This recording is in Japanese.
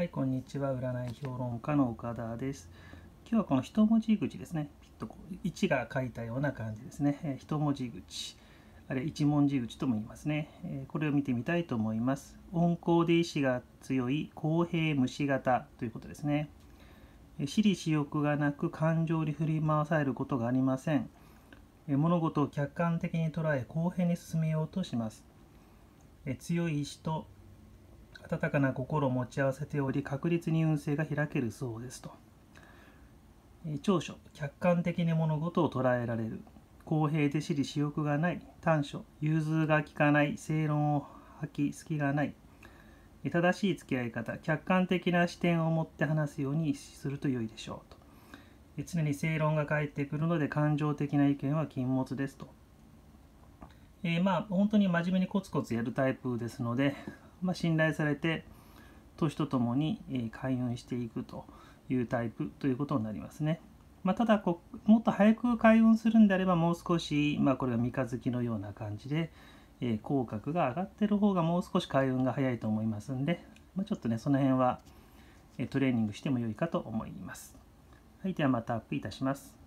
はい、こんにちは。占い評論家の岡田です。今日はこの一文字口ですね。ピッとこう1が書いたような感じですね。えー、一文字口。あれ、一文字口とも言いますね、えー、これを見てみたいと思います。温厚で意志が強い公平虫型ということですね。私利私欲がなく感情に振り回されることがありません。えー、物事を客観的に捉え公平に進めようとします。え強い意志と温かな心を持ち合わせており確実に運勢が開けるそうですと長所客観的に物事を捉えられる公平で私利私欲がない短所融通が利かない正論を吐き隙がない正しい付き合い方客観的な視点を持って話すようにすると良いでしょうと常に正論が返ってくるので感情的な意見は禁物ですと、えー、まあ本当に真面目にコツコツやるタイプですのでまあ、信頼されて年とともに、え開運していくというタイプということになりますね。まあ、ただこもっと早く開運するんであればもう少し、まあ、これが三日月のような感じで、えー、口角が上がってる方がもう少し開運が早いと思いますんで、まあ、ちょっとねその辺は、えトレーニングしても良いかと思います。はい、ではまたアップいたします。